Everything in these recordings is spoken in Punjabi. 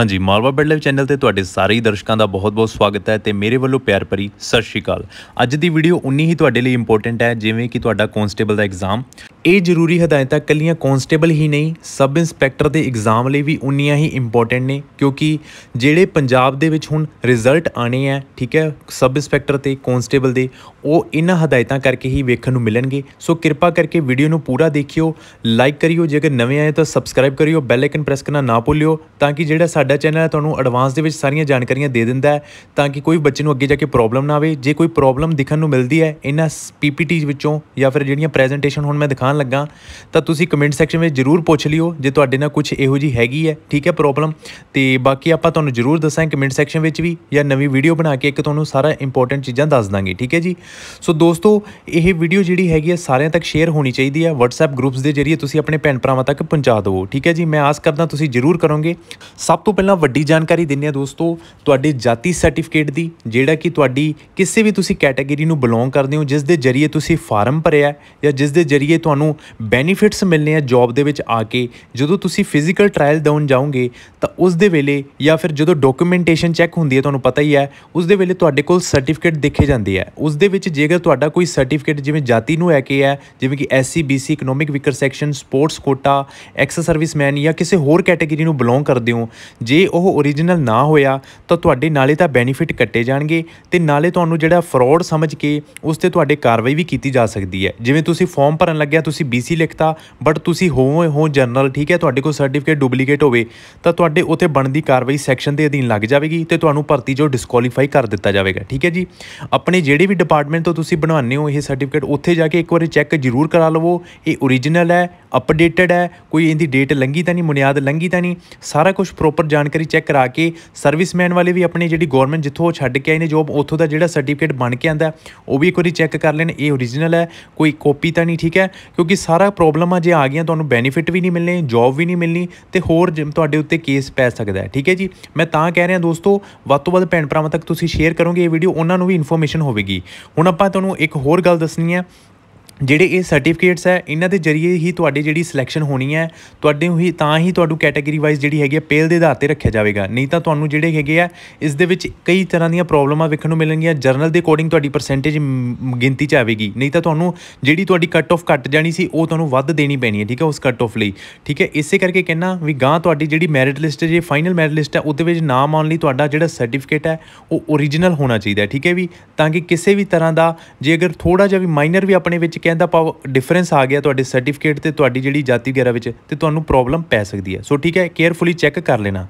ਹਾਂਜੀ ਮਾਲਵਾ ਬੈਡਲੇਵ ਚੈਨਲ ਤੇ ਤੁਹਾਡੇ ਸਾਰੇ ਹੀ ਦਰਸ਼ਕਾਂ ਦਾ ਬਹੁਤ-ਬਹੁਤ ਸਵਾਗਤ ਹੈ ਤੇ ਮੇਰੇ ਵੱਲੋਂ ਪਿਆਰ ਭਰੀ ਸਤਿ ਸ਼੍ਰੀ ਅਕਾਲ ਅੱਜ ਦੀ ਵੀਡੀਓ ਉਨੀ ਹੀ ਤੁਹਾਡੇ ਲਈ ਇੰਪੋਰਟੈਂਟ ਹੈ ਜਿਵੇਂ ਕਿ ਤੁਹਾਡਾ ਕਨਸਟੇਬਲ ਦਾ ਐਗਜ਼ਾਮ ਇਹ ਜ਼ਰੂਰੀ ਹਦਾਇਤਾਂ ਕੱਲੀਆਂ ਕਨਸਟੇਬਲ ਹੀ ਨਹੀਂ ਸਬ ਇੰਸਪੈਕਟਰ ਦੇ ਐਗਜ਼ਾਮ ਲਈ ਵੀ ਉਨੀਆਂ ਹੀ ਇੰਪੋਰਟੈਂਟ ਨੇ ਕਿਉਂਕਿ ਜਿਹੜੇ ਪੰਜਾਬ ਦੇ ਵਿੱਚ ਹੁਣ ਰਿਜ਼ਲਟ ਆਣੇ ਆ ਠੀਕ ਹੈ ਸਬ ਇੰਸਪੈਕਟਰ ਤੇ ਕਨਸਟੇਬਲ ਦੇ ਉਹ ਇਹਨਾਂ ਹਦਾਇਤਾਂ ਕਰਕੇ ਹੀ ਵੇਖਣ ਨੂੰ ਮਿਲਣਗੇ ਸੋ ਕਿਰਪਾ ਕਰਕੇ ਵੀਡੀਓ ਨੂੰ ਪੂਰਾ ਦੇਖਿਓ ਲਾਈਕ ਕਰਿਓ ਜੇਕਰ ਨਵੇਂ ਆਏ ਤਾਂ ਸਬਸਕ੍ਰਾਈਬ ਕਰਿਓ ਬੈਲ ਆਈਕਨ ਪ੍ਰੈਸ ਕਰਨਾ ਨਾ ਭੁੱਲਿਓ ਤਾਂ ਕਿ ਜਿਹੜਾ ਸਾਡਾ ਚੈਨਲ ਹੈ ਤੁਹਾਨੂੰ ਐਡਵਾਂਸ ਦੇ ਵਿੱਚ ਸਾਰੀਆਂ ਜਾਣਕਾਰੀਆਂ ਦੇ ਦਿੰਦਾ ਹੈ ਤਾਂ ਕਿ ਕੋਈ ਬੱਚੇ ਨੂੰ ਅੱਗੇ ਜਾ ਕੇ ਪ੍ਰੋਬਲਮ ਨਾ ਆਵੇ ਜੇ ਕੋਈ ਪ੍ਰੋਬਲਮ ਦਿਖਣ ਨੂੰ ਮਿਲਦੀ ਹੈ ਇਹਨਾਂ ਪੀਪੀਟੀਜ਼ ਵਿੱਚੋਂ ਜਾਂ ਫਿਰ ਜਿਹੜੀਆਂ ਪ੍ਰੈਜੈਂਟੇਸ਼ਨ ਹੁਣ ਮੈਂ ਦਿਖਾਣ ਜਾਣ ਲੱਗਾ ਤਾਂ ਤੁਸੀਂ ਕਮੈਂਟ ਸੈਕਸ਼ਨ ਵਿੱਚ ਜ਼ਰੂਰ ਪੁੱਛ ਲਿਓ ਜੇ ਤੁਹਾਡੇ ਨਾਲ ਕੁਝ ਇਹੋ ਜੀ ਹੈਗੀ ਹੈ ਠੀਕ ਹੈ ਪ੍ਰੋਬਲਮ ਤੇ ਬਾਕੀ ਆਪਾਂ ਤੁਹਾਨੂੰ ਜ਼ਰੂਰ ਦੱਸਾਂਗੇ ਕਮੈਂਟ ਸੈਕਸ਼ਨ ਵਿੱਚ ਵੀ ਜਾਂ ਨਵੀਂ ਵੀਡੀਓ ਬਣਾ ਕੇ ਇੱਕ ਤੁਹਾਨੂੰ ਸਾਰਾ ਇੰਪੋਰਟੈਂਟ ਚੀਜ਼ਾਂ ਦੱਸ ਦਾਂਗੇ ਠੀਕ ਹੈ ਜੀ ਸੋ ਦੋਸਤੋ ਇਹ ਵੀਡੀਓ ਜਿਹੜੀ ਹੈਗੀ ਹੈ ਸਾਰਿਆਂ ਤੱਕ ਸ਼ੇਅਰ ਹੋਣੀ ਚਾਹੀਦੀ ਹੈ WhatsApp ਗਰੁੱਪਸ ਦੇ ਜ਼ਰੀਏ ਤੁਸੀਂ ਆਪਣੇ ਭੈਣ ਭਰਾਵਾਂ ਤੱਕ ਪਹੁੰਚਾ ਦਿਓ ਠੀਕ ਹੈ ਜੀ ਮੈਂ ਆਸ ਕਰਦਾ ਤੁਸੀਂ ਜ਼ਰੂਰ ਕਰੋਗੇ ਸਭ ਤੋਂ ਪਹਿਲਾਂ ਵੱਡੀ ਜਾਣਕਾਰੀ ਦਿੰਨੇ ਆ ਦੋਸਤੋ ਤੁਹਾਡੇ ਜਾਤੀ ਸਰਟੀਫਿਕੇਟ ਦੀ ਜਿਹੜਾ ਕਿ ਤੁਹਾਡੀ ਕਿਸੇ ਵੀ ਤੁਸੀਂ ਕੈਟਾਗਰੀ ਨੂੰ ਬਿਲੋਂਗ ਕਰਦੇ ਹੋ ਜਿਸ ਦੇ ਜ਼ਰੀਏ ਤੁਸੀਂ ਫਾਰਮ ਭਰਿਆ ਜਾਂ ਜਿਸ ਦੇ ਜ਼ਰੀਏ ਤੁਹਾਨੂੰ ਤੁਹਾਨੂੰ ਬੈਨੀਫਿਟਸ ਮਿਲਨੇ ਆ ਜੌਬ ਦੇ ਵਿੱਚ ਆ ਕੇ ਜਦੋਂ ਤੁਸੀਂ ਫਿਜ਼ੀਕਲ ਟ੍ਰਾਇਲ ਡਾਊਨ ਜਾਓਗੇ ਤਾਂ ਉਸ ਦੇ ਵੇਲੇ ਜਾਂ ਫਿਰ ਜਦੋਂ ਡਾਕੂਮੈਂਟੇਸ਼ਨ ਚੈੱਕ ਹੁੰਦੀ ਹੈ ਤੁਹਾਨੂੰ ਪਤਾ ਹੀ ਹੈ ਉਸ ਦੇ ਵੇਲੇ ਤੁਹਾਡੇ ਕੋਲ ਸਰਟੀਫਿਕੇਟ ਦੇਖੇ ਜਾਂਦੇ ਹੈ ਉਸ ਦੇ ਵਿੱਚ ਜੇਕਰ ਤੁਹਾਡਾ ਕੋਈ ਸਰਟੀਫਿਕੇਟ ਜਿਵੇਂ ਜਾਤੀ ਨੂੰ ਲੈ ਕੇ ਹੈ ਜਿਵੇਂ ਕਿ SC BC economic weaker section sports quota ex serviceman ਜਾਂ ਕਿਸੇ ਹੋਰ ਕੈਟਾਗਰੀ ਨੂੰ ਬਿਲੋਂਗ ਕਰਦੇ ਹੋ ਜੇ ਉਹ origignal ਨਾ ਹੋਇਆ ਤਾਂ ਤੁਹਾਡੇ ਨਾਲੇ ਤਾਂ ਬੈਨੀਫਿਟ ਕੱਟੇ ਜਾਣਗੇ ਤੇ ਨਾਲੇ ਤੁਹਾਨੂੰ ਜਿਹੜਾ ਫਰਾਡ ਸਮਝ ਕੇ ਉਸ ਤੇ ਤੁਹਾਡੇ ਕਾਰਵਾਈ ਵੀ ਕੀਤੀ ਜਾ ਸਕਦੀ ਹੈ ਜਿਵੇਂ ਤੁਸੀਂ ਫਾਰਮ ਭਰਨ ਲੱਗਿਆ ਤੁਸੀਂ ਬੀਸੀ ਲਿਖਤਾ ਬਟ ਤੁਸੀਂ ਹੋ ਹੋ ਜਨਰਲ ਠੀਕ ਹੈ ਤੁਹਾਡੇ ਕੋਲ ਸਰਟੀਫਿਕੇਟ ਡੁਪਲੀਕੇਟ ਹੋਵੇ ਤਾਂ ਤੁਹਾਡੇ ਉਤੇ ਬਣਦੀ ਕਾਰਵਾਈ ਸੈਕਸ਼ਨ ਦੇ ਅਧੀਨ ਲੱਗ ਜਾਵੇਗੀ ਤੇ ਤੁਹਾਨੂੰ ਭਰਤੀ ਜੋ ਡਿਸਕੁਆਲੀਫਾਈ ਕਰ ਦਿੱਤਾ ਜਾਵੇਗਾ ਠੀਕ ਹੈ ਜੀ ਆਪਣੇ ਜਿਹੜੇ ਵੀ ਡਿਪਾਰਟਮੈਂਟ ਤੋਂ ਤੁਸੀਂ ਬਣਵਾਉਂਦੇ ਹੋ ਇਹ ਸਰਟੀਫਿਕੇਟ ਉੱਥੇ ਜਾ ਕੇ ਇੱਕ ਵਾਰੀ ਚੈੱਕ ਜ਼ਰੂਰ ਕਰਾ ਲਵੋ ਇਹ origignal ਹੈ ਅਪਡੇਟਡ ਹੈ ਕੋਈ ਇਹਦੀ ਡੇਟ ਲੰਗੀ ਤਾਂ ਨਹੀਂ ਮੁਨਿਆਦ ਲੰਗੀ ਤਾਂ ਨਹੀਂ ਸਾਰਾ ਕੁਝ ਪ੍ਰੋਪਰ ਜਾਣਕਾਰੀ ਚੈੱਕ ਕਰਾ ਕੇ ਸਰਵਿਸਮੈਨ ਵਾਲੇ ਵੀ ਆਪਣੇ ਜਿਹੜੀ ਗਵਰਨਮੈਂਟ ਜਿੱਥੋਂ ਛੱਡ ਕੇ ਆਏ ਨੇ ਜੋਬ ਉੱਥੋਂ ਦਾ ਜਿਹੜਾ ਸਰਟੀਫਿਕੇਟ ਬਣ ਕੇ ਆਂਦਾ ਉਹ ਵੀ ਇੱਕ ਵਾਰੀ ਚੈੱਕ ਕਰ ਲੈਣ ਇਹ origignal ਹੈ ਕੋਈ ਕਾਪੀ ਤਾਂ ਨਹੀਂ ਠੀਕ ਹੈ ਕਿਉਂਕਿ ਸਾਰਾ ਪ੍ਰੋਬਲਮ ਆ ਜੇ ਆ ਗਈਆਂ ਤੁਹਾਨੂੰ ਬੈਨੀਫਿਟ ਵੀ ਨਹੀਂ ਮਿਲਨੇ ਜੋਬ ਵੀ ਨਹੀਂ ਮਿਲਨੀ ਤੇ ਹੋਰ ਤੁਹਾਡੇ ਉੱਤੇ ਕੇਸ ਪੈ ਸਕਦਾ ਹੈ ਠੀਕ ਹੈ ਜੀ ਮੈਂ ਤਾਂ ਕਹਿ ਰਿਹਾ ਦੋਸਤੋ ਵੱਧ ਤੋਂ ਵੱਧ ਭੈਣ ਭਰਾਵਾਂ ਤੱਕ ਤੁਸੀਂ ਸ਼ੇਅਰ ਕਰੋਗੇ ਇਹ ਵੀਡੀਓ ਉਹਨਾਂ ਨੂੰ ਵੀ ਇਨਫੋਰਮੇਸ਼ਨ ਹੋਵੇਗੀ ਹੁਣ ਆਪਾਂ ਤੁਹਾਨੂੰ ਇੱਕ ਹੋਰ ਗੱਲ ਦੱਸਣੀ ਹੈ ਜਿਹੜੇ ਇਹ ਸਰਟੀਫਿਕੇਟਸ ਹੈ ਇਹਨਾਂ ਦੇ ਜ਼ਰੀਏ ਹੀ ਤੁਹਾਡੀ ਜਿਹੜੀ ਸਿਲੈਕਸ਼ਨ ਹੋਣੀ ਹੈ ਤੁਹਾਡੇ ਉਹੀ ਤਾਂ ਹੀ ਤੁਹਾਨੂੰ ਕੈਟਾਗਰੀ ਵਾਈਜ਼ ਜਿਹੜੀ ਹੈਗੀ ਹੈ ਪੇਲ ਦੇ ਆਧਾਰ ਤੇ ਰੱਖਿਆ ਜਾਵੇਗਾ ਨਹੀਂ ਤਾਂ ਤੁਹਾਨੂੰ ਜਿਹੜੇ ਹੈਗੇ ਆ ਇਸ ਦੇ ਵਿੱਚ ਕਈ ਤਰ੍ਹਾਂ ਦੀਆਂ ਪ੍ਰੋਬਲਮਾਂ ਵੇਖਣ ਨੂੰ ਮਿਲਣਗੀਆਂ ਜਰਨਲ ਦੇ ਅਕੋਰਡਿੰਗ ਤੁਹਾਡੀ ਪਰਸੈਂਟੇਜ ਗਿਣਤੀ ਚ ਆਵੇਗੀ ਨਹੀਂ ਤਾਂ ਤੁਹਾਨੂੰ ਜਿਹੜੀ ਤੁਹਾਡੀ ਕੱਟ ਆਫ ਕੱਟ ਜਾਣੀ ਸੀ ਉਹ ਤੁਹਾਨੂੰ ਵੱਧ ਦੇਣੀ ਪੈਣੀ ਹੈ ਠੀਕ ਹੈ ਉਸ ਕੱਟ ਆਫ ਲਈ ਠੀਕ ਹੈ ਇਸੇ ਕਰਕੇ ਕਹਿਣਾ ਵੀ ਗਾਂ ਤੁਹਾਡੀ ਜਿਹੜੀ ਮੈਰਿਟ ਲਿਸਟ ਜੇ ਫਾਈਨਲ ਮੈਰਿਟ ਲਿਸਟ ਹੈ ਉਹਦੇ ਵਿੱਚ ਨਾਮ ਆਉਣ ਲਈ ਤੁਹਾਡਾ ਜਿਹੜਾ ਸਰਟੀਫਿਕੇਟ ਹੈ ਉਹ origignal ਹੋਣਾ ਚਾਹੀਦਾ ਠੀਕ ਹੈ ਵੀ ਤਾਂ ਕਿ ਕਿਸੇ ਵੀ ਤਰ੍ਹਾਂ ਦਾ ਜੇ ਅਗਰ ਥੋੜਾ ਜਿਹਾ ਵੀ ਮਾਈਨਰ ਵੀ ਆਪਣੇ ਵਿੱਚ ਕਹਿੰਦਾ ਪਾਓ ਡਿਫਰੈਂਸ ਆ ਗਿਆ ਤੁਹਾਡੇ ਸਰਟੀਫਿਕੇਟ ਤੇ ਤੁਹਾਡੀ ਜਿਹੜੀ ਜਾਤੀ ਵਗੈਰਾ ਵਿੱਚ ਤੇ ਤੁਹਾਨੂੰ ਪ੍ਰੋਬਲਮ ਪੈ ਸਕਦੀ ਹੈ ਸੋ ਠੀਕ ਹੈ ਕੇਅਰਫੁਲੀ ਚੈੱਕ ਕਰ ਲੈਣਾ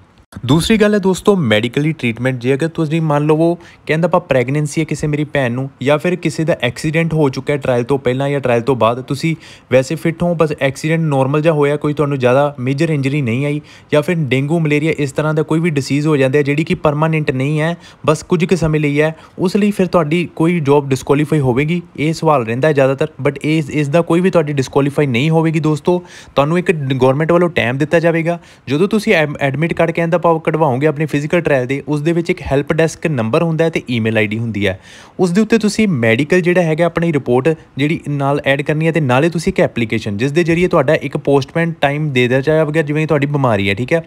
ਦੂਸਰੀ ਗੱਲ ਹੈ ਦੋਸਤੋ ਮੈਡੀਕਲੀ ਟ੍ਰੀਟਮੈਂਟ ਜੇ ਅਗਰ ਤੁਸੀਂ ਮੰਨ ਲਵੋ ਕਹਿੰਦਾ ਆਪਾਂ ਪ੍ਰੈਗਨੈਂਸੀ ਹੈ ਕਿਸੇ ਮੇਰੀ ਭੈਣ ਨੂੰ ਜਾਂ ਫਿਰ ਕਿਸੇ ਦਾ ਐਕਸੀਡੈਂਟ ਹੋ ਚੁੱਕਾ ਹੈ ਟ੍ਰਾਇਲ ਤੋਂ ਪਹਿਲਾਂ ਜਾਂ ਟ੍ਰਾਇਲ ਤੋਂ ਬਾਅਦ ਤੁਸੀਂ ਵੈਸੇ ਫਿੱਟ ਹੋ ਬਸ ਐਕਸੀਡੈਂਟ ਨਾਰਮਲ ਜਿਹਾ ਹੋਇਆ ਕੋਈ ਤੁਹਾਨੂੰ ਜ਼ਿਆਦਾ ਮੇਜਰ ਇੰਜਰੀ ਨਹੀਂ ਆਈ ਜਾਂ ਫਿਰ ਡੇਂਗੂ ਮਲੇਰੀਆ ਇਸ ਤਰ੍ਹਾਂ ਦਾ ਕੋਈ ਵੀ ਡਿਸੀਜ਼ ਹੋ ਜਾਂਦਾ ਹੈ ਜਿਹੜੀ ਕਿ ਪਰਮਾਨੈਂਟ ਨਹੀਂ ਹੈ ਬਸ ਕੁਝ ਕੁ ਸਮੇਂ ਲਈ ਹੈ ਉਸ ਲਈ ਫਿਰ ਤੁਹਾਡੀ ਕੋਈ ਜੌਬ ਡਿਸਕੁਆਲੀਫਾਈ ਹੋਵੇਗੀ ਇਹ ਸਵਾਲ ਰਹਿੰਦਾ ਹੈ ਜ਼ਿਆਦਾਤਰ ਬਟ ਇਸ ਇਸ ਦਾ ਕੋਈ ਵੀ ਤੁਹਾਡੀ ਡਿਸਕੁਆਲੀਫਾਈ ਨਹੀਂ ਹੋਵੇਗੀ ਦੋਸਤੋ ਤੁਹਾਨੂੰ ਇੱਕ ਗਵਰਨਮੈਂਟ ਵੱਲੋਂ ਟਾਈਮ ਦਿੱਤਾ ਜਾਵੇਗਾ ਜਦੋਂ ਤੁਸੀਂ ਐਡਮਿਟ ਕਾਰਡ ਕਹਿੰਦਾ ਆਪਾਂ ਕਢਵਾਉਂਗੇ ਆਪਣੀ ਫਿਜ਼ੀਕਲ ਟ੍ਰਾਇਲ ਦੇ ਉਸ ਦੇ ਵਿੱਚ ਇੱਕ ਹੈਲਪ ਡੈਸਕ ਨੰਬਰ ਹੁੰਦਾ ਹੈ ਤੇ ਈਮੇਲ ਆਈਡੀ ਹੁੰਦੀ ਹੈ ਉਸ ਦੇ ਉੱਤੇ ਤੁਸੀਂ ਮੈਡੀਕਲ ਜਿਹੜਾ ਹੈਗਾ ਆਪਣੀ ਰਿਪੋਰਟ ਜਿਹੜੀ ਨਾਲ ਐਡ ਕਰਨੀ ਹੈ ਤੇ ਨਾਲੇ ਤੁਸੀਂ ਇੱਕ ਐਪਲੀਕੇਸ਼ਨ ਜਿਸ ਦੇ ਜ਼ਰੀਏ ਤੁਹਾਡਾ ਇੱਕ ਪੋਸਟਮੈਂਟ ਟਾਈਮ ਦੇ ਦਿੱਤਾ ਜਾਵੇਗਾ ਜਿਵੇਂ ਤੁਹਾਡੀ ਬਿਮਾਰੀ ਹੈ ਠੀਕ ਹੈ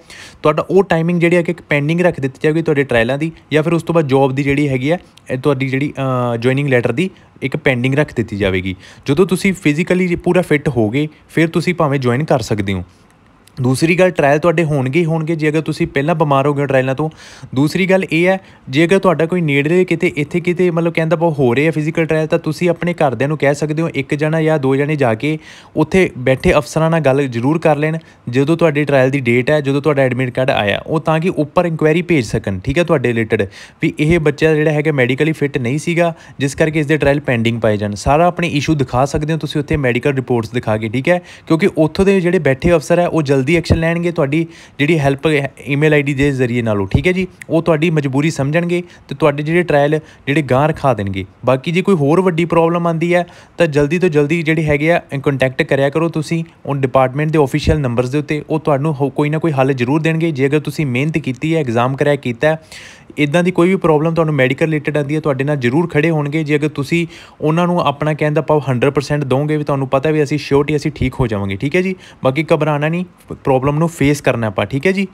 ਤੁਹਾਡਾ ਉਹ ਟਾਈਮਿੰਗ ਜਿਹੜੀ ਹੈ ਕਿ ਪੈਂਡਿੰਗ ਰੱਖ ਦਿੱਤੀ ਜਾਵੇਗੀ ਤੁਹਾਡੇ ਟ੍ਰਾਇਲਾਂ ਦੀ ਜਾਂ ਫਿਰ ਉਸ ਤੋਂ ਬਾਅਦ ਜੌਬ ਦੀ ਜਿਹੜੀ ਹੈਗੀ ਹੈ ਤੁਹਾਡੀ ਜਿਹੜੀ ਜੁਆਇਨਿੰਗ ਲੈਟਰ ਦੀ ਇੱਕ ਪੈਂਡਿੰਗ ਰੱਖ ਦਿੱਤੀ ਜਾਵੇਗੀ ਜਦੋਂ ਤੁਸੀਂ ਫਿਜ਼ੀਕਲੀ ਪੂਰਾ ਫਿੱਟ ਹੋਗੇ ਫਿਰ ਤੁਸੀਂ ਭਾਵੇਂ ਜੁਆਇਨ ਕਰ ਸਕਦੇ ਹੋ ਦੂਸਰੀ ਗੱਲ ਟ੍ਰਾਇਲ ਤੁਹਾਡੇ ਹੋਣਗੇ ਹੀ ਹੋਣਗੇ ਜੇ ਅਗਰ ਤੁਸੀਂ ਪਹਿਲਾਂ ਬਿਮਾਰ ਹੋ ਗਏ ਟ੍ਰਾਇਲਾਂ ਤੋਂ ਦੂਸਰੀ ਗੱਲ ਇਹ ਹੈ ਜੇ ਅਗਰ ਤੁਹਾਡਾ ਕੋਈ ਨੇੜੇ ਕਿਤੇ ਇੱਥੇ ਕਿਤੇ ਮਤਲਬ ਕਹਿੰਦਾ ਬਹੁਤ ਹੋ ਰਿਹਾ ਫਿਜ਼ੀਕਲ ਟ੍ਰਾਇਲ ਤਾਂ ਤੁਸੀਂ ਆਪਣੇ ਘਰਦਿਆਂ ਨੂੰ ਕਹਿ ਸਕਦੇ ਹੋ ਇੱਕ ਜਣਾ ਜਾਂ ਦੋ ਜਣੇ ਜਾ ਕੇ ਉੱਥੇ ਬੈਠੇ ਅਫਸਰਾਂ ਨਾਲ ਗੱਲ ਜ਼ਰੂਰ ਕਰ ਲੈਣ ਜਦੋਂ ਤੁਹਾਡੇ ਟ੍ਰਾਇਲ ਦੀ ਡੇਟ ਹੈ ਜਦੋਂ ਤੁਹਾਡਾ ਐਡਮਿਟ ਕਾਰਡ ਆਇਆ ਉਹ ਤਾਂ ਕਿ ਉੱਪਰ ਇਨਕੁਆਇਰੀ ਭੇਜ ਸਕਣ ਠੀਕ ਹੈ ਤੁਹਾਡੇ ਰਿਲੇਟਡ ਵੀ ਇਹ ਬੱਚਾ ਜਿਹੜਾ ਹੈਗਾ ਮੈਡੀਕਲੀ ਫਿਟ ਨਹੀਂ ਸੀਗਾ ਜਿਸ ਕਰਕੇ ਇਸ ਦੇ ਟ੍ਰਾਇਲ ਪੈਂਡਿੰਗ ਪਾਏ ਜਾਣ ਸਾਰਾ ਆਪਣੇ ਇਸ਼ੂ ਦਿਖਾ ਸਕਦੇ ਹੋ ਤੁਸੀਂ ਉੱਥੇ ਮੈਡੀਕਲ ਰਿਪੋਰਟਸ ਦਿਖਾ ਕੇ ਠੀਕ ਹੈ ਕਿਉਂਕਿ ਉੱਥੋਂ ਦੇ ਜਿਹੜੇ ਬੈਠੇ ਅਫਸਰ ਹੈ ਉਹ ਜਲਦੀ ਜਲਦੀ ਐਕਸ਼ਨ ਲੈਣਗੇ ਤੁਹਾਡੀ ਜਿਹੜੀ ਹੈਲਪ ਈਮੇਲ ਆਈਡੀ ਦੇ ਜ਼ਰੀਏ ਨਾਲੋਂ ਠੀਕ ਹੈ ਜੀ ਉਹ ਤੁਹਾਡੀ ਮਜਬੂਰੀ ਸਮਝਣਗੇ ਤੇ ਤੁਹਾਡੇ ਜਿਹੜੇ ਟ੍ਰਾਇਲ ਜਿਹੜੇ ਗਾਂ ਰਖਾ ਦੇਣਗੇ ਬਾਕੀ ਜੇ ਕੋਈ ਹੋਰ ਵੱਡੀ ਪ੍ਰੋਬਲਮ ਆਂਦੀ ਹੈ ਤਾਂ ਜਲਦੀ ਤੋਂ ਜਲਦੀ ਜਿਹੜੇ ਹੈਗੇ ਆ ਕੰਟੈਕਟ ਕਰਿਆ ਕਰੋ ਤੁਸੀਂ ਉਹ ਡਿਪਾਰਟਮੈਂਟ ਦੇ ਅਫੀਸ਼ੀਅਲ ਨੰਬਰਸ ਦੇ ਉੱਤੇ ਉਹ ਤੁਹਾਨੂੰ ਕੋਈ ਨਾ ਕੋਈ ਹੱਲ ਜ਼ਰੂਰ ਦੇਣਗੇ ਜੇਕਰ ਤੁਸੀਂ ਮਿਹਨਤ ਕੀਤੀ ਹੈ ਐਗਜ਼ਾਮ ਕਰਿਆ ਕੀਤਾ ਇਦਾਂ ਦੀ ਕੋਈ ਵੀ ਪ੍ਰੋਬਲਮ ਤੁਹਾਨੂੰ ਮੈਡੀਕਲ ਰਿਲੇਟਡ ਆਂਦੀ ਹੈ ਤੁਹਾਡੇ ਨਾਲ ਜ਼ਰੂਰ ਖੜੇ ਹੋਣਗੇ ਜੇ ਅਗਰ ਤੁਸੀਂ ਉਹਨਾਂ ਨੂੰ ਆਪਣਾ ਕਹਿਣ ਦਾ 100% ਦੋਗੇ ਵੀ ਤੁਹਾਨੂੰ ਪਤਾ ਵੀ ਅਸੀਂ ਸ਼ੋਰਟੀ ਅਸੀਂ ਠੀਕ ਹੋ ਜਾਵਾਂਗੇ ਠੀਕ ਹੈ ਜੀ ਬਾਕੀ ਘਬਰਾਣਾ ਨਹੀਂ ਪ੍ਰੋਬਲਮ ਨੂੰ ਫੇਸ ਕਰਨਾ ਆਪਾਂ ਠੀਕ ਹੈ ਜੀ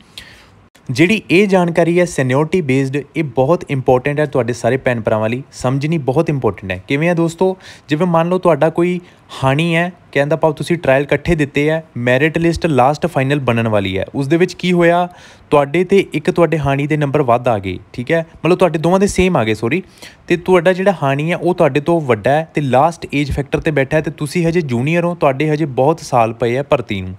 ਜਿਹੜੀ ਇਹ ਜਾਣਕਾਰੀ ਹੈ ਸੀਨੀਅਰਟੀ ਬੇਸਡ ਇਹ ਬਹੁਤ ਇੰਪੋਰਟੈਂਟ ਹੈ ਤੁਹਾਡੇ ਸਾਰੇ ਪੈਨ ਪਰਾਂ ਲਈ ਸਮਝਣੀ ਬਹੁਤ ਇੰਪੋਰਟੈਂਟ ਹੈ ਕਿਵੇਂ ਹੈ ਦੋਸਤੋ ਜਿਵੇਂ ਮੰਨ ਲਓ ਤੁਹਾਡਾ ਕੋਈ ਹਾਨੀ ਹੈ ਕਹਿੰਦਾ ਪਾਉ ਤੁਸੀਂ ਟ੍ਰਾਇਲ ਇਕੱਠੇ ਦਿੱਤੇ ਆ ਮੈਰਿਟ ਲਿਸਟ ਲਾਸਟ ਫਾਈਨਲ ਬਣਨ ਵਾਲੀ ਹੈ ਉਸ ਦੇ ਵਿੱਚ ਕੀ ਹੋਇਆ ਤੁਹਾਡੇ ਤੇ ਇੱਕ ਤੁਹਾਡੇ ਹਾਣੀ ਦੇ ਨੰਬਰ ਵੱਧ ਆ ਗਏ ਠੀਕ ਹੈ ਮਤਲਬ ਤੁਹਾਡੇ ਦੋਵਾਂ ਦੇ ਸੇਮ ਆ ਗਏ ਸੌਰੀ ਤੇ ਤੁਹਾਡਾ ਜਿਹੜਾ ਹਾਣੀ ਹੈ ਉਹ ਤੁਹਾਡੇ ਤੋਂ ਵੱਡਾ ਹੈ ਤੇ ਲਾਸਟ ਏਜ ਫੈਕਟਰ ਤੇ ਬੈਠਾ ਹੈ ਤੇ ਤੁਸੀਂ ਹਜੇ ਜੂਨੀਅਰ ਹੋ ਤੁਹਾਡੇ ਹਜੇ ਬਹੁਤ ਸਾਲ ਪਏ ਆ ਭਰਤੀ ਨੂੰ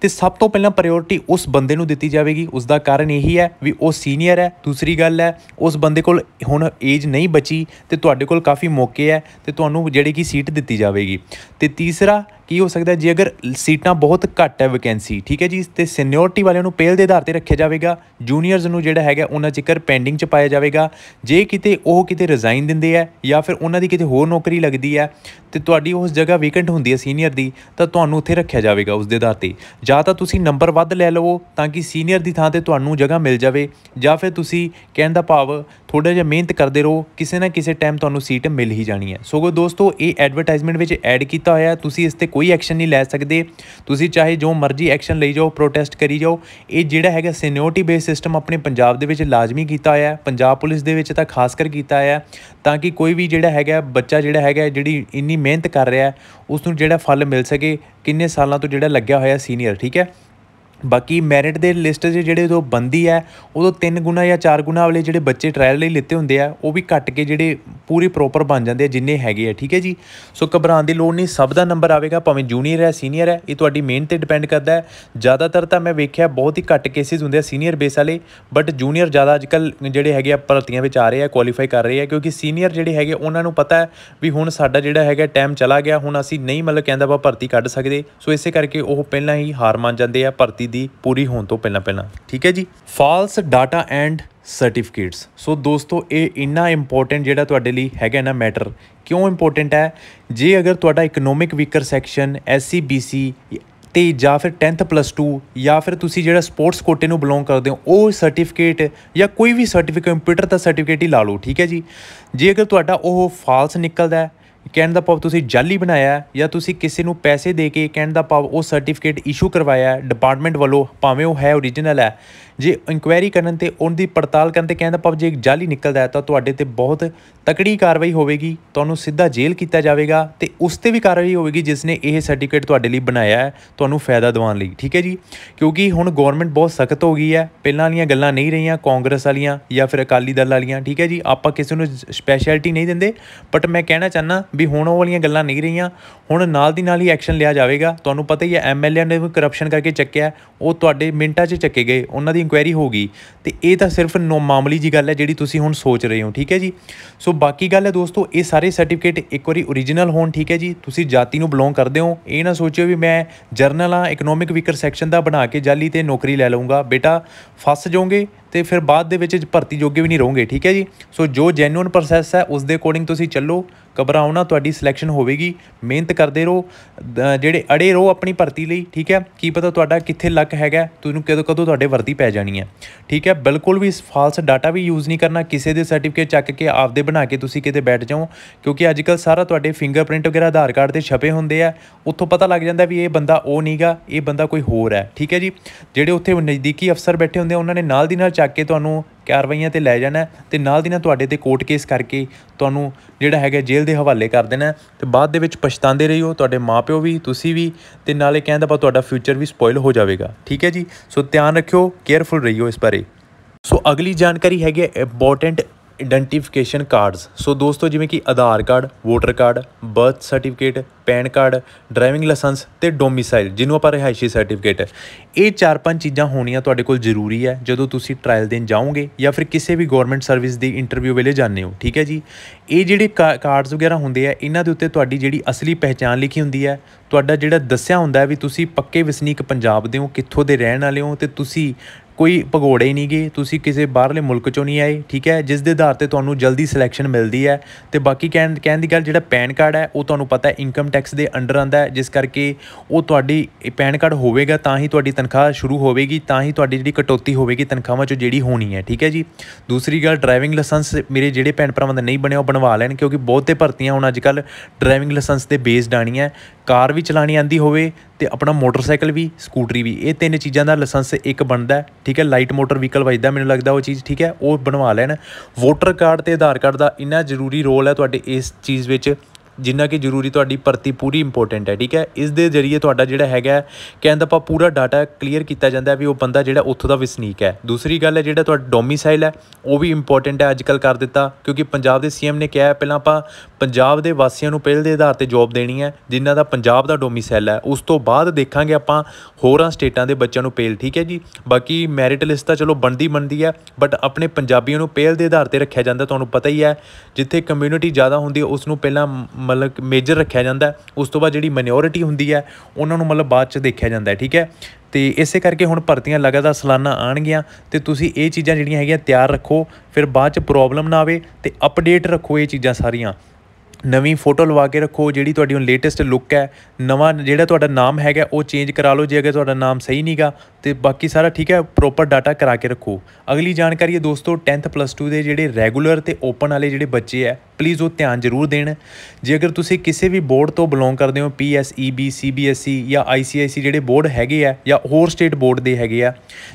ਤੇ ਸਭ ਤੋਂ ਪਹਿਲਾਂ ਪ੍ਰਾਇੋਰਟੀ ਉਸ ਬੰਦੇ ਨੂੰ ਦਿੱਤੀ ਜਾਵੇਗੀ ਉਸ ਦਾ ਕਾਰਨ ਇਹੀ ਹੈ ਵੀ ਉਹ ਸੀਨੀਅਰ ਹੈ ਦੂਸਰੀ ਗੱਲ ਹੈ ਉਸ ਬੰਦੇ ਕੋਲ ਹੁਣ ਏਜ ਨਹੀਂ ਬਚੀ ਤੇ ਤੁਹਾਡੇ ਕੋਲ ਕਾਫੀ ਮੌਕੇ ਹੈ ਤੇ ਤੁਹਾਨੂੰ ਜਿਹੜੀ ਕਿ ਸੀਟ ਦਿੱਤੀ ਜਾਵੇਗੀ ਤੇ ਤੀਸਰਾ ਕੀ ਹੋ ਸਕਦਾ ਜੇ ਅਗਰ ਸੀਟਾਂ ਬਹੁਤ ਘੱਟ ਹੈ ਵੈਕੈਂਸੀ ਠੀਕ ਹੈ ਜੀ ਤੇ ਸੀਨੀਅਰਟੀ ਵਾਲਿਆਂ ਨੂੰ ਪੇਲ ਦੇ ਆਧਾਰ ਤੇ ਰੱਖਿਆ ਜਾਵੇਗਾ ਜੂਨੀਅਰਸ ਨੂੰ ਜਿਹੜਾ ਹੈਗਾ ਉਹਨਾਂ ਜ਼ਿਕਰ ਪੈਂਡਿੰਗ ਚ ਪਾਇਆ ਜਾਵੇਗਾ ਜੇ ਕਿਤੇ ਉਹ ਕਿਤੇ ਰਿਜ਼ਾਈਨ ਦਿੰਦੇ ਆ ਜਾਂ ਫਿਰ ਉਹਨਾਂ ਦੀ ਕਿਤੇ ਹੋਰ ਨੌਕਰੀ ਲੱਗਦੀ ਹੈ ਤੇ ਤੁਹਾਡੀ ਉਸ ਜਗ੍ਹਾ ਵੀਕੈਂਟ ਹੁੰਦੀ ਹੈ ਸੀਨੀਅਰ ਦੀ ਤਾਂ ਤੁਹਾਨੂੰ ਉੱਥੇ ਰੱਖਿਆ ਜਾਵੇਗਾ ਉਸ ਦੇ ਆਧਾਰ ਤੇ ਜਾਂ ਤਾਂ ਤੁਸੀਂ ਨੰਬਰ ਵੱਧ ਲੈ ਲਵੋ ਤਾਂ ਕਿ ਸੀਨੀਅਰ ਦੀ ਥਾਂ ਤੇ ਤੁਹਾਨੂੰ ਜਗ੍ਹਾ ਮਿਲ ਜਾਵੇ ਜਾਂ ਫਿਰ ਤੁਸੀਂ ਕਹਿਣ ਦਾ ਭਾਵ ਥੋੜਾ ਜਿਹਾ ਮਿਹਨਤ ਕਰਦੇ ਰਹੋ ਕਿਸੇ ਨਾ ਕਿਸੇ ਟਾਈਮ ਤੁਹਾਨੂੰ ਸੀਟ ਮਿਲ ਹੀ ਜਾਣੀ ਹੈ ਸੋ ਦੋਸਤੋ ਇਹ ਐਡਵਰਟਾਈਜ਼ਮੈਂਟ ਵਿੱਚ ਐਡ ਕੀਤਾ ਹੋਇਆ ਤੁਸੀਂ ਇਸ ਤੇ ਕੋਈ ਐਕਸ਼ਨ ਨਹੀਂ ਲੈ ਸਕਦੇ ਤੁਸੀਂ ਚਾਹੇ ਜੋ ਮਰਜ਼ੀ ਐਕਸ਼ਨ ਲਈ ਜਾਓ ਪ੍ਰੋਟੈਸਟ ਕਰੀ ਜਾਓ ਇਹ ਜਿਹੜਾ ਹੈਗਾ ਸੀਨੀਅਰਟੀ ਬੇਸ ਸਿਸਟਮ ਆਪਣੇ ਪੰਜਾਬ ਦੇ ਵਿੱਚ ਲਾਜ਼ਮੀ ਕੀਤਾ ਹੋਇਆ ਪੰਜਾਬ ਪੁਲਿਸ ਦੇ ਵਿੱਚ ਤਾਂ ਖਾਸ ਕਰ ਕੀਤਾ ਹੋਇਆ ਤਾਂ ਕਿ ਕੋਈ ਵੀ ਜਿਹੜਾ ਹੈਗਾ ਬੱਚਾ ਜਿਹੜਾ ਹੈਗਾ ਜਿਹੜੀ ਇੰਨੀ ਮਿਹਨਤ ਕਰ ਰਿਹਾ ਉਸ ਨੂੰ ਜਿਹੜਾ ਫਲ ਮਿਲ ਸਕੇ ਕਿੰਨੇ ਸਾਲਾਂ ਤੋਂ ਜਿਹੜਾ ਲੱਗਿਆ ਹੋਇਆ ਸੀਨੀਅਰ ਠੀਕ ਹੈ ਬਾਕੀ ਮੈਰਿਟ ਦੇ ਲਿਸਟ 'ਚ ਜਿਹੜੇ ਉਹ ਬੰਦੀ ਹੈ ਉਦੋਂ 3 ਗੁਣਾ ਜਾਂ 4 ਗੁਣਾ ਵਾਲੇ ਜਿਹੜੇ ਬੱਚੇ ਟ੍ਰਾਇਲ ਲਈ ਲਿੱਤੇ ਹੁੰਦੇ ਆ ਉਹ ਵੀ ਕੱਟ ਕੇ ਜਿਹੜੇ ਪੂਰੀ ਪ੍ਰੋਪਰ ਬਣ ਜਾਂਦੇ ਆ ਜਿੰਨੇ ਹੈਗੇ ਆ ਠੀਕ ਹੈ ਜੀ ਸੋ ਘਬਰਾਉਣ ਦੀ ਲੋੜ ਨਹੀਂ ਸਭ ਦਾ ਨੰਬਰ ਆਵੇਗਾ ਭਾਵੇਂ ਜੂਨੀਅਰ ਹੈ ਸੀਨੀਅਰ ਹੈ ਇਹ ਤੁਹਾਡੀ ਮਿਹਨਤ ਤੇ ਡਿਪੈਂਡ ਕਰਦਾ ਹੈ ਜ਼ਿਆਦਾਤਰ ਤਾਂ ਮੈਂ ਵੇਖਿਆ ਬਹੁਤ ਹੀ ਘੱਟ ਕੇਸਿਸ ਹੁੰਦੇ ਆ ਸੀਨੀਅਰ ਬੇਸ ਵਾਲੇ ਬਟ ਜੂਨੀਅਰ ਜ਼ਿਆਦਾ ਅੱਜਕੱਲ ਜਿਹੜੇ ਹੈਗੇ ਆ ਭਰਤੀਆਂ ਵਿੱਚ ਆ ਰਹੇ ਆ ਕੁਆਲੀਫਾਈ ਕਰ ਰਹੇ ਆ ਕਿਉਂਕਿ ਸੀਨੀਅਰ ਜਿਹੜੇ ਹੈਗੇ ਉਹਨਾਂ ਨੂੰ ਪਤਾ ਹੈ ਵੀ ਹੁਣ ਸਾਡਾ ਜਿਹੜਾ ਹੈਗਾ ਟਾਈਮ ਚਲਾ ਗਿਆ ਹੁਣ ਅਸੀਂ ਨਹੀਂ ਮਤਲਬ ਕਹਿੰਦਾ ਵਾ ਭਰਤੀ ਕੱਢ ਸਕਦੇ ਸੋ ਇਸੇ ਕਰਕੇ ਉਹ ਪਹਿਲਾਂ ਹੀ ਹਾਰ ਮੰਨ ਜਾਂਦੇ ਆ ਭਰਤੀ ਦੀ ਪੂਰੀ ਹੋਣ ਤੋਂ ਪਹਿਲਾਂ ਪਹਿਲਾਂ ਠੀਕ ਹੈ ਜੀ false data and certificates so ਦੋਸਤੋ ਇਹ ਇੰਨਾ ਇੰਪੋਰਟੈਂਟ ਜਿਹੜਾ ਤੁਹਾਡੇ ਲਈ ਹੈਗਾ ਨਾ ਮੈਟਰ ਕਿਉਂ ਇੰਪੋਰਟੈਂਟ ਹੈ ਜੇ ਅਗਰ ਤੁਹਾਡਾ economic weaker section SC BC ਤੇ ਜਾਂ ਫਿਰ 10th ਪਲੱਸ 2 ਜਾਂ ਫਿਰ ਤੁਸੀਂ ਜਿਹੜਾ ਸਪੋਰਟਸ ਕੋਟੇ ਨੂੰ ਬਿਲੋਂਗ ਕਰਦੇ ਹੋ ਉਹ ਸਰਟੀਫਿਕੇਟ ਜਾਂ ਕੋਈ ਵੀ ਸਰਟੀਫਿਕੇਟ ਕੰਪਿਊਟਰ ਦਾ ਸਰਟੀਫਿਕੇਟ ਹੀ ਲਾ ਲਓ ਠੀਕ ਹੈ ਜੀ ਜੇ ਅਗਰ ਤੁਹਾਡਾ ਉਹ ਫਾਲਸ ਨਿਕਲਦਾ ਕਹਿਣ ਦਾ ਭਾਵ ਤੁਸੀਂ ਜਾਲੀ ਬਣਾਇਆ ਜਾਂ ਤੁਸੀਂ ਕਿਸੇ ਨੂੰ ਪੈਸੇ ਦੇ ਕੇ ਕਹਿਣ ਦਾ ਭਾਵ ਉਹ ਸਰਟੀਫਿਕੇਟ ਇਸ਼ੂ ਕਰਵਾਇਆ ਡਿਪਾਰਟਮੈਂਟ ਵੱਲੋਂ ਭਾਵੇਂ ਉਹ ਹੈ origignal ਹੈ ਜੇ ਇਨਕੁਆਇਰੀ ਕਰਨ ਤੇ ਉਹਦੀ ਪੜਤਾਲ ਕਰਨ ਤੇ ਕਹਿੰਦਾ ਪਬ ਜੇ ਜਾਲੀ ਨਿਕਲਦਾ ਹੈ ਤਾਂ ਤੁਹਾਡੇ ਤੇ ਬਹੁਤ ਤਕੜੀ ਕਾਰਵਾਈ ਹੋਵੇਗੀ ਤੁਹਾਨੂੰ ਸਿੱਧਾ ਜੇਲ੍ਹ ਕੀਤਾ ਜਾਵੇਗਾ ਤੇ ਉਸ ਤੇ ਵੀ ਕਾਰਵਾਈ ਹੋਵੇਗੀ ਜਿਸ ਨੇ ਇਹ ਸਰਟੀਫਿਕੇਟ ਤੁਹਾਡੇ ਲਈ ਬਣਾਇਆ ਹੈ ਤੁਹਾਨੂੰ ਫਾਇਦਾ ਦਿਵਾਉਣ ਲਈ ਠੀਕ ਹੈ ਜੀ ਕਿਉਂਕਿ ਹੁਣ ਗਵਰਨਮੈਂਟ ਬਹੁਤ ਸਖਤ ਹੋ ਗਈ ਹੈ ਪਹਿਲਾਂ ਵਾਲੀਆਂ ਗੱਲਾਂ ਨਹੀਂ ਰਹੀਆਂ ਕਾਂਗਰਸ ਵਾਲੀਆਂ ਜਾਂ ਫਿਰ ਅਕਾਲੀ ਦਲ ਵਾਲੀਆਂ ਠੀਕ ਹੈ ਜੀ ਆਪਾਂ ਕਿਸੇ ਨੂੰ ਸਪੈਸ਼ਲਿਟੀ ਨਹੀਂ ਦਿੰਦੇ ਬਟ ਮੈਂ ਕਹਿਣਾ ਚਾਹਨਾ ਵੀ ਹੁਣ ਉਹ ਵਾਲੀਆਂ ਗੱਲਾਂ ਨਹੀਂ ਰਹੀਆਂ ਹੁਣ ਨਾਲ ਦੀ ਨਾਲ ਹੀ ਐਕਸ਼ਨ ਲਿਆ ਜਾਵੇਗਾ ਤੁਹਾਨੂੰ ਪਤਾ ਹੀ ਹੈ ਐਮਐਲਏ ਨੇ ਵੀ ਕਰਪਸ਼ਨ ਕਰਕੇ ਚੱਕਿਆ ਉਹ ਤੁਹਾਡੇ ਮਿੰਟਾਂ 'ਚ ਚੱਕੇ ਗਏ ਉਹਨਾਂ ਦੀ ਇਨਕੁਆਇਰੀ ਹੋਗੀ ਤੇ ਇਹ ਤਾਂ ਸਿਰਫ ਨੋ ਮਾਮਲੀ ਜੀ ਗੱਲ ਹੈ ਜਿਹੜੀ ਤੁਸੀਂ ਹੁਣ ਸੋਚ ਰਹੇ ਹੋ ਠੀਕ ਹੈ ਜੀ ਸੋ ਬਾਕੀ ਗੱਲ ਹੈ ਦੋਸਤੋ ਇਹ ਸਾਰੇ ਸਰਟੀਫਿਕੇਟ ਇੱਕ ਵਾਰੀ origignal ਹੋਣ ਠੀਕ ਹੈ ਜੀ ਤੁਸੀਂ ਜਾਤੀ ਨੂੰ ਬਿਲੋਂਗ ਕਰਦੇ ਹੋ ਇਹ ਨਾ ਸੋਚਿਓ ਵੀ ਮੈਂ ਜਰਨਲ ਆ ਇਕਨੋਮਿਕ ਵੀਕਰ ਸੈਕਸ਼ਨ ਦਾ ਬਣਾ ਕੇ ਜਾਲੀ ਤੇ ਨੌਕਰੀ ਲੈ ਲਵਾਂਗਾ ਬੇਟਾ ਫਸ ਜਾਓਗੇ ਤੇ ਫਿਰ ਬਾਅਦ ਦੇ ਵਿੱਚ ਭਰਤੀ ਜੋਗੇ ਵੀ ਨਹੀਂ ਰਹੋਗੇ ਠੀਕ ਹੈ ਜੀ ਸੋ ਜੋ ਜੈਨੂਇਨ ਪ੍ਰੋਸੈਸ ਹੈ ਉਸ ਦੇ ਅਕੋਰਡਿੰਗ ਤੁਸੀਂ ਚੱਲੋ ਘਬਰਾਓ ਨਾ ਤੁਹਾਡੀ ਸਿਲੈਕਸ਼ਨ ਹੋਵੇਗੀ ਮਿਹਨਤ ਕਰਦੇ ਰਹੋ ਜਿਹੜੇ ਅੜੇ ਰਹੋ ਆਪਣੀ ਭਰਤੀ ਲਈ ਠੀਕ ਹੈ ਕੀ ਪਤਾ ਤੁਹਾਡਾ ਕਿੱਥੇ ਲੱਕ ਹੈਗਾ ਤੁਹਾਨੂੰ ਕਦੋਂ ਕਦੋਂ ਤੁਹਾਡੇ ਵਰਦੀ ਪੈ ਜਾਣੀ ਹੈ ਠੀਕ ਹੈ ਬਿਲਕੁਲ ਵੀ ਫਾਲਸ ਡਾਟਾ ਵੀ ਯੂਜ਼ ਨਹੀਂ ਕਰਨਾ ਕਿਸੇ ਦੇ ਸਰਟੀਫਿਕੇਟ ਚੱਕ ਕੇ ਆਪਦੇ ਬਣਾ ਕੇ ਤੁਸੀਂ ਕਿਤੇ ਬੈਠ ਜਾਓ ਕਿਉਂਕਿ ਅੱਜ ਕੱਲ ਸਾਰਾ ਤੁਹਾਡੇ ਫਿੰਗਰਪ੍ਰਿੰਟ ਵਗੈਰਾ ਆਧਾਰ ਕਾਰਡ ਤੇ ਛਪੇ ਹੁੰਦੇ ਆ ਉੱਥੋਂ ਪਤਾ ਲੱਗ ਜਾਂਦਾ ਵੀ ਇਹ ਬੰਦਾ ਉਹ ਨਹੀਂਗਾ ਇਹ ਬੰਦਾ ਕੋਈ ਹੋਰ ਹੈ ਠੀਕ ਹੈ ਜੀ ਜਿਹੜੇ ਉੱਥੇ ਨਜ਼ਦੀਕੀ ਅਫਸਰ ਬੈਠੇ ਹੁੰਦੇ ਆ ਉਹਨਾਂ ਨੇ ਨਾਲ ਦੀ ਨਾਲ ਚੱਕ ਕੇ ਤੁਹਾਨੂੰ ਕਾਰਵਾਈਆਂ ਤੇ ਲੈ ਜਾਣਾ ਤੇ ਨਾਲ ਦੀ ਨਾਲ ਤੁਹਾਡੇ ਤੇ ਕੋਰਟ ਕੇਸ ਕਰਕੇ ਤੁਹਾਨੂੰ ਜਿਹੜਾ ਹੈਗਾ ਜੇਲ੍ਹ ਦੇ ਹਵਾਲੇ ਕਰ ਦੇਣਾ ਤੇ ਬਾਅਦ ਦੇ ਵਿੱਚ ਪਛਤਾਉਂਦੇ ਰਹਿਓ ਤੁਹਾਡੇ ਮਾਪਿਓ ਵੀ ਤੁਸੀਂ ਵੀ ਤੇ ਨਾਲੇ ਕਹਿੰਦਾ ਪਾ ਤੁਹਾਡਾ ਫਿਊਚਰ ਵੀ ਸਪੋਇਲ ਹੋ ਜਾਵੇਗਾ ਠੀਕ ਹੈ ਜੀ ਸੋ ਧਿਆਨ ਰੱਖਿਓ ਕੇਅਰਫੁਲ ਰਹੀਓ ਇਸ ਬਾਰੇ ਸੋ ਅਗਲੀ ਜਾਣਕਾਰੀ ਹੈਗੀ ਹੈ ਇੰਪੋਰਟੈਂਟ ਆਇਡੈਂਟੀਫਿਕੇਸ਼ਨ ਕਾਰਡਸ ਸੋ ਦੋਸਤੋ ਜਿਵੇਂ ਕਿ Aadhaar card voter card birth certificate PAN card driving licence ਤੇ ਡੋਮਿਸਾਈਲ ਜਿਹਨੂੰ ਆਪਾਂ ਰਿਹਾਇਸ਼ੀ ਸਰਟੀਫਿਕੇਟ ਇਹ ਚਾਰ ਪੰਜ ਚੀਜ਼ਾਂ ਹੋਣੀਆਂ ਤੁਹਾਡੇ ਕੋਲ ਜ਼ਰੂਰੀ ਹੈ ਜਦੋਂ ਤੁਸੀਂ ਟ੍ਰਾਇਲ ਦੇਣ ਜਾਓਗੇ ਜਾਂ ਫਿਰ ਕਿਸੇ ਵੀ ਗਵਰਨਮੈਂਟ ਸਰਵਿਸ ਦੀ ਇੰਟਰਵਿਊ ਵੇਲੇ ਜਾਂਦੇ ਹੋ ਠੀਕ ਹੈ ਜੀ ਇਹ ਜਿਹੜੇ ਕਾਰਡਸ ਵਗੈਰਾ ਹੁੰਦੇ ਆ ਇਹਨਾਂ ਦੇ ਉੱਤੇ ਤੁਹਾਡੀ ਜਿਹੜੀ ਅਸਲੀ ਪਹਿਚਾਣ ਲਿਖੀ ਹੁੰਦੀ ਹੈ ਤੁਹਾਡਾ ਜਿਹੜਾ ਦੱਸਿਆ ਹੁੰਦਾ ਵੀ ਤੁਸੀਂ ਪੱਕੇ ਵਸਨੀਕ ਪੰਜਾਬ ਦੇ ਹੋ ਕਿੱਥੋਂ ਦੇ ਰਹਿਣ ਵਾਲੇ ਹੋ ਤੇ ਤੁਸੀਂ ਕੋਈ ਪਗੋੜੇ ਨਹੀਂਗੇ ਤੁਸੀਂ ਕਿਸੇ ਬਾਹਰਲੇ ਮੁਲਕ ਚੋਂ ਨਹੀਂ ਆਏ ਠੀਕ ਹੈ ਜਿਸ ਦੇ ਆਧਾਰ ਤੇ ਤੁਹਾਨੂੰ ਜਲਦੀ ਸਿਲੈਕਸ਼ਨ ਮਿਲਦੀ ਹੈ ਤੇ ਬਾਕੀ ਕਹਿਣ ਕਹਿਣ ਦੀ ਗੱਲ ਜਿਹੜਾ ਪੈਨ ਕਾਰਡ ਹੈ ਉਹ ਤੁਹਾਨੂੰ ਪਤਾ ਹੈ ਇਨਕਮ ਟੈਕਸ ਦੇ ਅੰਡਰ ਆਂਦਾ ਹੈ ਜਿਸ ਕਰਕੇ ਉਹ ਤੁਹਾਡੀ ਪੈਨ ਕਾਰਡ ਹੋਵੇਗਾ ਤਾਂ ਹੀ ਤੁਹਾਡੀ ਤਨਖਾਹ ਸ਼ੁਰੂ ਹੋਵੇਗੀ ਤਾਂ ਹੀ ਤੁਹਾਡੀ ਜਿਹੜੀ ਕਟੌਤੀ ਹੋਵੇਗੀ ਤਨਖਾਹਾਂ ਚੋਂ ਜਿਹੜੀ ਹੋਣੀ ਹੈ ਠੀਕ ਹੈ ਜੀ ਦੂਸਰੀ ਗੱਲ ਡਰਾਈਵਿੰਗ ਲਾਇਸੈਂਸ ਮੇਰੇ ਜਿਹੜੇ ਭੈਣ ਭਰਾਵਾਂ ਦਾ ਨਹੀਂ ਬਣਿਆ ਉਹ ਬਣਵਾ ਲੈਣ ਕਿਉਂਕਿ ਬਹੁਤੇ ਭਰਤੀਆਂ ਹੁਣ ਅੱਜਕੱਲ ਡਰਾਈਵਿੰਗ ਲਾਇਸੈਂਸ ਤੇ ਬੇਸਡ ਆਣੀਆਂ ਕਾਰ ਵੀ ਚਲਾਣੀ ਆਂਦੀ ਹੋਵੇ ਤੇ ਆਪਣਾ ਮੋਟਰਸਾਈਕਲ ਵੀ ਸਕੂਟਰੀ ਵੀ ਇਹ ਤਿੰਨ ਚੀਜ਼ਾਂ ਦਾ ਲਾਇਸੈਂਸ ਇੱਕ ਬਣਦਾ ਠੀਕ ਹੈ ਲਾਈਟ ਮੋਟਰ ਵਹੀਕਲ ਵਜਦਾ ਮੈਨੂੰ ਲੱਗਦਾ ਉਹ ਚੀਜ਼ ਠੀਕ ਹੈ ਉਹ ਬਣਵਾ ਲੈਣ ਵੋਟਰ ਕਾਰਡ ਤੇ ਆਧਾਰ ਕਾਰਡ ਦਾ ਇੰਨਾ ਜ਼ਰੂਰੀ ਰੋਲ ਹੈ ਤੁਹਾਡੇ ਇਸ ਚੀਜ਼ ਵਿੱਚ ਜਿੰਨਾ ਕਿ ਜ਼ਰੂਰੀ ਤੁਹਾਡੀ ਭਰਤੀ ਪੂਰੀ ਇੰਪੋਰਟੈਂਟ ਹੈ ਠੀਕ ਹੈ ਇਸ ਦੇ ਜ਼ਰੀਏ ਤੁਹਾਡਾ ਜਿਹੜਾ ਹੈਗਾ ਕਹਿੰਦਾ ਆਪਾਂ ਪੂਰਾ ਡਾਟਾ ਕਲੀਅਰ ਕੀਤਾ ਜਾਂਦਾ ਵੀ ਉਹ ਬੰਦਾ ਜਿਹੜਾ ਉੱਥੋਂ ਦਾ ਵਸਨੀਕ ਹੈ ਦੂਸਰੀ ਗੱਲ ਹੈ ਜਿਹੜਾ ਤੁਹਾਡਾ ਡੋਮਿਸਾਈਲ ਹੈ ਉਹ ਵੀ ਇੰਪੋਰਟੈਂਟ ਹੈ ਅੱਜਕੱਲ ਕਰ ਦਿੱਤਾ ਕਿਉਂਕਿ ਪੰਜਾਬ ਦੇ ਸੀਐਮ ਨੇ ਕਿਹਾ ਪਹਿਲਾਂ ਆਪਾਂ ਪੰਜਾਬ ਦੇ ਵਾਸੀਆਂ ਨੂੰ ਪਹਿਲ ਦੇ ਆਧਾਰ ਤੇ ਜੌਬ ਦੇਣੀ ਹੈ ਜਿਨ੍ਹਾਂ ਦਾ ਪੰਜਾਬ ਦਾ ਡੋਮਿਸਾਈਲ ਹੈ ਉਸ ਤੋਂ ਬਾਅਦ ਦੇਖਾਂਗੇ ਆਪਾਂ ਹੋਰਾਂ ਸਟੇਟਾਂ ਦੇ ਬੱਚਿਆਂ ਨੂੰ ਪੇਲ ਠੀਕ ਹੈ ਜੀ ਬਾਕੀ ਮੈਰਿਟ ਲਿਸਟ ਤਾਂ ਚਲੋ ਬਣਦੀ ਬਣਦੀ ਹੈ ਬਟ ਆਪਣੇ ਪੰਜਾਬੀਆਂ ਨੂੰ ਪੇਲ ਦੇ ਆਧਾਰ ਤੇ ਰੱਖਿਆ ਜਾਂਦਾ ਤੁਹਾਨੂੰ ਪਤਾ ਹੀ ਹੈ ਜਿੱਥੇ ਕਮਿਊਨਿਟੀ ਜ਼ਿਆਦਾ ਹੁੰਦੀ ਹੈ ਉਸ ਨੂੰ ਪਹਿਲਾਂ ਮਤਲਬ ਮੇਜਰ ਰੱਖਿਆ ਜਾਂਦਾ ਉਸ ਤੋਂ ਬਾਅਦ ਜਿਹੜੀ ਮਾਈਨੋਰਿਟੀ ਹੁੰਦੀ ਹੈ ਉਹਨਾਂ ਨੂੰ ਮਤਲਬ ਬਾਅਦ 'ਚ ਦੇਖਿਆ ਜਾਂਦਾ ਠੀਕ ਹੈ ਤੇ ਇਸੇ ਕਰਕੇ ਹੁਣ ਭਰਤੀਆਂ ਲਗਾਤਾਰ ਸਾਲਾਨਾ ਆਣਗੀਆਂ ਤੇ ਤੁਸੀਂ ਇਹ ਚੀਜ਼ਾਂ ਜਿਹੜੀਆਂ ਹੈਗੀਆਂ ਤਿਆਰ ਰੱਖੋ ਫਿਰ ਬਾਅਦ 'ਚ ਪ੍ਰੋਬਲਮ ਨਾ ਆਵੇ ਤੇ ਅਪਡੇਟ ਰੱਖੋ ਇਹ ਚੀਜ਼ਾਂ ਸਾਰੀਆਂ ਨਵੀਂ ਫੋਟੋ ਲਵਾ ਕੇ ਰੱਖੋ ਜਿਹੜੀ ਤੁਹਾਡੀ ਹੁਣ ਲੇਟੈਸਟ ਲੁੱਕ ਹੈ ਨਵਾਂ ਜਿਹੜਾ ਤੁਹਾਡਾ ਨਾਮ ਹੈਗਾ ਉਹ ਚੇਂਜ ਕਰਾ ਲਓ ਜੇ ਅਗਰ ਤੁਹਾਡਾ ਨਾਮ ਸਹੀ ਨਹੀਂਗਾ ਤੇ ਬਾਕੀ ਸਾਰਾ ਠੀਕ ਹੈ ਪ੍ਰੋਪਰ ਡਾਟਾ ਕਰਾ ਕੇ ਰੱਖੋ ਅਗਲੀ ਜਾਣਕਾਰੀ ਹੈ ਦੋਸਤੋ 10th ਪਲੱਸ 2 ਦੇ ਜਿਹੜੇ ਰੈਗੂਲਰ ਤੇ ਓਪਨ ਵਾਲੇ ਜਿਹੜੇ ਬੱਚੇ ਹੈ ਪਲੀਜ਼ ਉਹ ਧਿਆਨ ਜ਼ਰੂਰ ਦੇਣ ਅਗਰ ਤੁਸੀਂ ਕਿਸੇ ਵੀ ਬੋਰਡ ਤੋਂ ਬਿਲੋਂਗ ਕਰਦੇ ਹੋ ਐਸ ਸੀਬੀਐਸਈ e e ਜਾਂ ਸੀ ਜਿਹੜੇ ਬੋਰਡ ਹੈਗੇ ਆ ਜਾਂ ਹੋਰ ਸਟੇਟ ਬੋਰਡ ਦੇ ਹੈਗੇ ਆ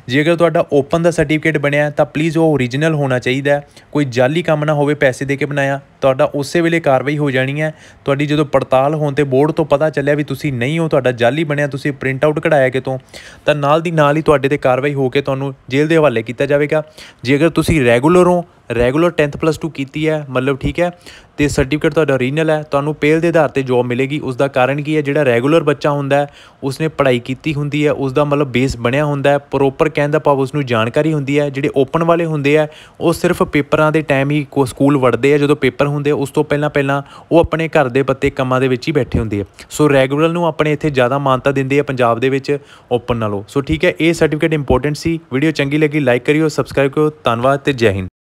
ਜੇ ਅਗਰ ਤੁਹਾਡਾ ਓਪਨ ਦਾ ਸਰਟੀਫਿਕੇਟ ਬਣਿਆ ਤਾਂ ਪਲੀਜ਼ ਉਹ origignal ਹੋਣਾ ਚਾਹੀਦਾ ਕੋਈ ਜਾਲੀ ਕੰਮ ਨਾ ਹੋਵੇ ਪੈਸੇ ਦੇ ਕੇ ਬਣਾਇਆ ਤੁਹਾਡਾ ਉਸੇ ਵੇਲੇ ਕਾਰਵਾਈ ਹੋ ਜਾਣੀ ਹੈ ਤੁਹਾਡੀ ਜਦੋਂ ਪੜਤਾਲ ਹੋਣ ਤੇ ਬੋਰਡ ਤੋਂ ਪਤਾ ਚੱਲਿਆ ਵੀ ਤੁਸੀਂ ਨਹੀਂ ਹੋ ਤੁਹਾਡਾ ਜਾਲੀ ਬਣਿਆ ਤੁਸੀਂ ਪ੍ਰਿੰਟ ਆਊਟ ਕਢਾਇਆ ਕਿਤੋਂ ਤਾਂ ਨਾਲ ਦੀ ਨਾਲ ਹੀ ਤੁਹਾਡੇ ਤੇ ਕਾਰਵਾਈ ਹੋ ਕੇ ਤੁਹਾਨੂੰ ਜੇਲ੍ਹ ਦੇ ਹਵਾਲੇ ਕੀਤਾ ਜਾਵੇਗਾ ਜੇ ਅਗਰ ਤੁਸੀਂ ਰੈਗੂਲਰ ਹੋ ਰੈਗੂਲਰ 10th ਪਲੱਸ 2 ਕੀਤੀ ਹੈ ਮਤਲਬ ਠੀਕ ਹੈ ਤੇ ਸਰਟੀਫਿਕੇਟ ਤੁਹਾਡਾ ਓਰੀਜਨਲ ਹੈ ਤੁਹਾਨੂੰ ਪੇਲ ਦੇ ਆਧਾਰ ਤੇ ਜੌਬ ਮਿਲੇਗੀ ਉਸ ਦਾ ਕਾਰਨ ਕੀ ਹੈ ਜਿਹੜਾ ਰੈਗੂਲਰ ਬੱਚਾ ਹੁੰਦਾ ਹੈ ਉਸਨੇ ਪੜ੍ਹਾਈ ਕੀਤੀ ਹੁੰਦੀ ਹੈ ਉਸ ਦਾ ਮਤਲਬ ਬੇਸ ਬਣਿਆ ਹੁੰਦਾ ਹੈ ਪ੍ਰੋਪਰ ਕਹਿੰਦਾ ਭਾਵ ਉਸ ਨੂੰ ਜਾਣਕਾਰੀ ਹੁੰਦੀ ਹੈ ਜਿਹੜੇ ਓਪਨ ਵਾਲੇ ਹੁੰਦੇ ਆ ਉਹ ਸਿਰਫ ਪੇਪਰਾਂ ਦੇ ਟਾਈਮ ਹੀ ਕੋ ਸਕੂਲ ਵੜਦੇ ਆ ਜਦੋਂ ਪੇਪਰ ਹੁੰਦੇ ਉਸ ਤੋਂ ਪਹਿਲਾਂ ਪਹਿਲਾਂ ਉਹ ਆਪਣੇ ਘਰ ਦੇ ਪੱਤੇ ਕੰਮਾਂ ਦੇ ਵਿੱਚ ਹੀ ਬੈਠੇ ਹੁੰਦੇ ਆ ਸੋ ਰੈਗੂਲਰ ਨੂੰ ਆਪਣੇ ਇੱਥੇ ਜ਼ਿਆਦਾ ਮਾਨਤਾ ਦਿੰਦੇ ਆ ਪੰਜਾਬ ਦੇ ਵਿੱਚ ਓਪਨ ਨਾਲੋਂ ਸੋ ਠੀਕ ਹੈ ਇਹ ਸਰਟੀਫਿਕੇਟ ਇੰਪੋਰਟੈਂਟ ਸੀ ਵੀਡੀਓ ਚੰਗੀ ਲੱਗੀ ਲਾਈਕ ਕਰਿਓ ਸਬਸਕ੍ਰਾਈਬ ਕਰਿਓ ਧੰਨਵਾਦ ਤੇ ਜੈ ਹਿੰਦ